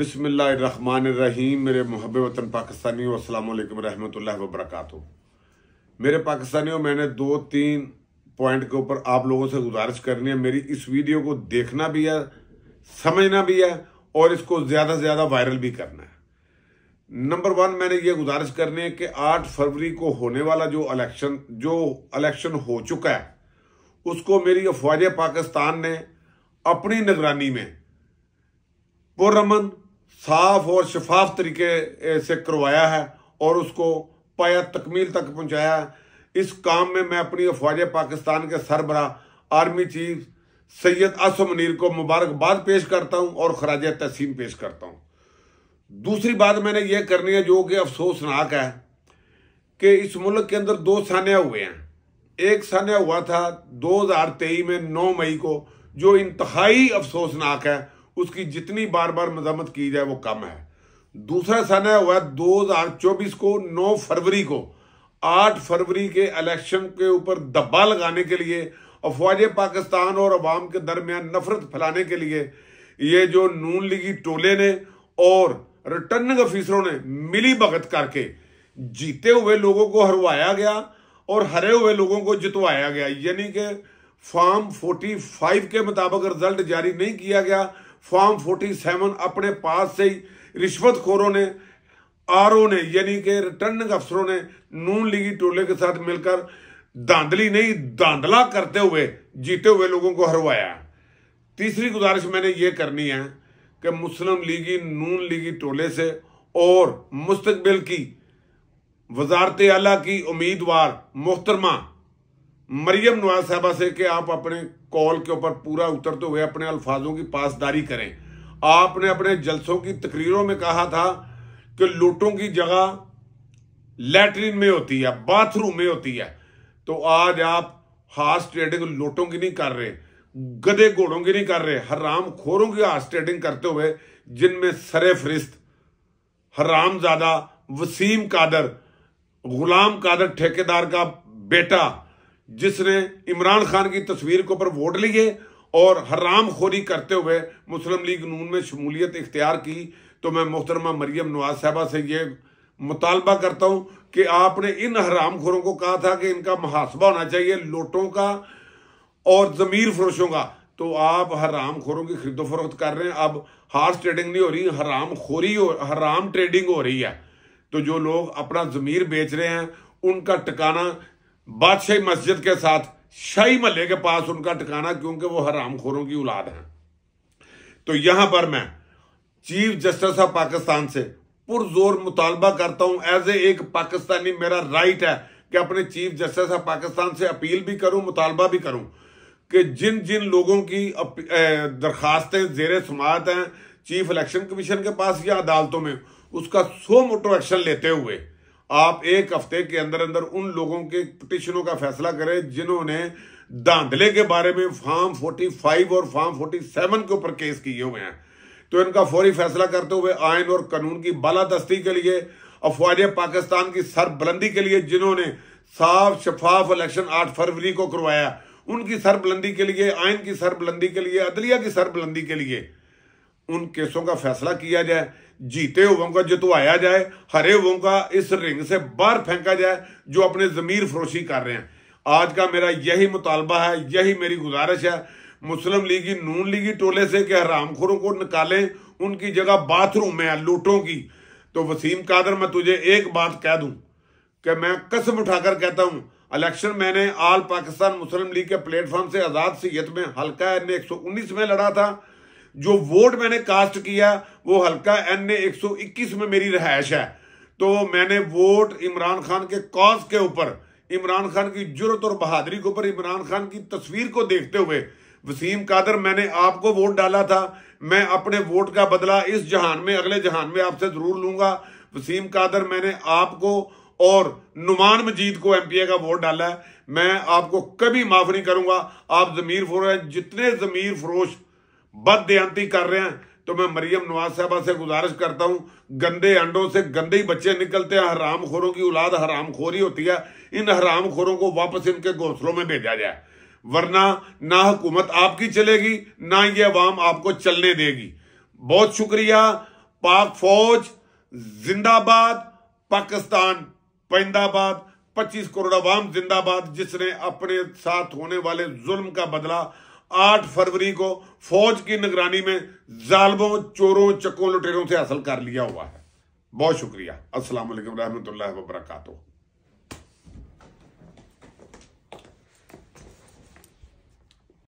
रहीम मेरे महब वतन पाकिस्तानी असलकम रहमत वबरक मेरे पाकिस्तानियों मैंने दो तीन पॉइंट के ऊपर आप लोगों से गुजारिश करनी है मेरी इस वीडियो को देखना भी है समझना भी है और इसको ज़्यादा से ज़्यादा वायरल भी करना है नंबर वन मैंने ये गुजारिश करनी है कि आठ फरवरी को होने वाला जो इलेक्शन जो इलेक्शन हो चुका है उसको मेरी अफवाज पाकिस्तान ने अपनी निगरानी में पुरमन साफ और शफाफ तरीके से करवाया है और उसको पाया तकमील तक पहुंचाया है इस काम में मैं अपनी अफवाज पाकिस्तान के सरबरा आर्मी चीफ सैयद असम मनीर को मुबारकबाद पेश करता हूं और खराज तहसीम पेश करता हूं दूसरी बात मैंने ये करनी है जो कि अफसोसनाक है कि इस मुल्क के अंदर दो सानिया हुए हैं एक सानिया हुआ था 2023 में 9 मई को जो इंतहाई अफसोसनाक है उसकी जितनी बार बार मजम्मत की जाए वो कम है दूसरा है वह दो हजार चौबीस को नौ फरवरी को आठ फरवरी के इलेक्शन के ऊपर दब्बा लगाने के लिए अफवाज पाकिस्तान और अवाम के दरमियान नफरत फैलाने के लिए ये जो नून लीगी टोले ने और रिटर्निंग ऑफिसरों ने मिली भगत करके जीते हुए लोगों को हरवाया गया और हरे हुए लोगों को जितवाया गया यानी कि फॉर्म 45 के मुताबिक रिजल्ट जारी नहीं किया गया फॉर्म सेवन अपने पास से ही रिश्वतखोरों ने आर ने यानी कि रिटर्निंग अफसरों ने नून लीगी टोले के साथ मिलकर धांधली नहीं धांधला करते हुए जीते हुए लोगों को हरवाया तीसरी गुजारिश मैंने ये करनी है कि मुस्लिम लीगी नून लीगी टोले से और मुस्तबिल की वजारत आला की उम्मीदवार मोहतरमा मरियम नवाज साहबा से कि आप अपने कॉल के ऊपर पूरा उतरते तो हुए अपने अल्फाजों की पासदारी करें आपने अपने जलसों की तकरीरों में कहा था कि लोटों की जगह लेटरिन में होती है बाथरूम में होती है तो आज आप हार्स ट्रेडिंग लोटों की नहीं कर रहे गधे घोड़ों की नहीं कर रहे हराम खोरों की हार्स ट्रेडिंग करते हुए जिनमें सरे फरिस्त हराम ज्यादा वसीम कादर गुलाम कादर ठेकेदार का बेटा जिसने इमरान खान की तस्वीर के ऊपर वोट लिए और हराम खोरी करते हुए मुस्लिम लीग नून में शमूलियत इख्तियार की तो मैं मोहतरमा मरियम नवाज साहबा से ये मुतालबा करता हूँ कि आपने इन हराम खोरों को कहा था कि इनका मुहासबा होना चाहिए लोटों का और ज़मीर फरोशों का तो आप हराम खोरों की खरीदो फरोख्त कर रहे हैं अब हार्स ट्रेडिंग नहीं हो रही हराम खोरी हो हराम ट्रेडिंग हो रही है तो जो लोग अपना ज़मीर बेच रहे हैं उनका टिकाना बादशाही मस्जिद के साथ शाही महल्ले के पास उनका टिकाना क्योंकि वो हरामखोरों की औलाद हैं तो यहां पर मैं चीफ जस्टिस ऑफ पाकिस्तान से पुरजोर मुतालबा करता हूं एज ए एक पाकिस्तानी मेरा राइट है कि अपने चीफ जस्टिस ऑफ पाकिस्तान से अपील भी करूं मुतालबा भी करूं कि जिन जिन लोगों की दरखास्तें जेर समात हैं चीफ इलेक्शन कमीशन के पास या अदालतों में उसका सो मोटो एक्शन लेते हुए आप एक हफ्ते के अंदर अंदर उन लोगों के पटिशनों का फैसला करें जिन्होंने धांधले के बारे में फार्म 45 और फार्म 47 के ऊपर केस किए हुए हैं तो इनका फौरी फैसला करते हुए आयन और कानून की बालादस्ती के लिए अफवाज पाकिस्तान की सरबुलंदी के लिए जिन्होंने साफ शफाफ इलेक्शन आठ फरवरी को करवाया उनकी सरबुलंदी के लिए आयन की सरबुलंदी के लिए अदलिया की सरबुलंदी के लिए उन केसों का फैसला किया जाए जीते हुओं का जितवाया जाए हरे हुओं का इस रिंग से बाहर फेंका जाए जो अपने ज़मीर फरोशी कर रहे हैं आज का मेरा यही मुतालबा है यही मेरी गुजारिश है मुस्लिम लीगी नून लीगी टोले से कि हरामखोरों को निकालें उनकी जगह बाथरूम में लूटों की तो वसीम कादर मैं तुझे एक बात कह दूं कि मैं कसम उठाकर कहता हूं इलेक्शन मैंने आल पाकिस्तान मुस्लिम लीग के प्लेटफॉर्म से आज़ाद सीयत में हल्का एक सौ उन्नीस में लड़ा था जो वोट मैंने कास्ट किया वो हल्का एन ए एक में मेरी रहायश है तो मैंने वोट इमरान खान के कॉज के ऊपर इमरान खान की जरूरत और बहादरी के ऊपर इमरान खान की तस्वीर को देखते हुए वसीम कादर मैंने आपको वोट डाला था मैं अपने वोट का बदला इस जहान में अगले जहान में आपसे ज़रूर लूंगा वसीम कादर मैंने आपको और नुमान मजीद को एमपीए का वोट डाला है मैं आपको कभी माफ़ नहीं करूंगा आप ज़मीर फरोश जितने ज़मीर फरोश बद देहांती कर रहे हैं तो मैं मरियम नवाज साहबा से गुजारिश करता हूँ गंदे अंडों से गंदे ही बच्चे निकलते हैं हराम खोरों की औलाद हराम खोरी होती है इन हराम खोरों को वापस इनके घोंसलों में भेजा जाए वरना ना हुकूमत आपकी चलेगी ना ये अवाम आपको चलने देगी बहुत शुक्रिया पाक फौज जिंदाबाद पाकिस्तान पैंदाबाद 25 करोड़ अवाम जिंदाबाद जिसने अपने साथ होने वाले जुल्म का बदला आठ फरवरी को फौज की निगरानी में जालबों चोरों चक्कों लुटेरों से हासिल कर लिया हुआ है बहुत शुक्रिया असल वरहमत लाला वबरकू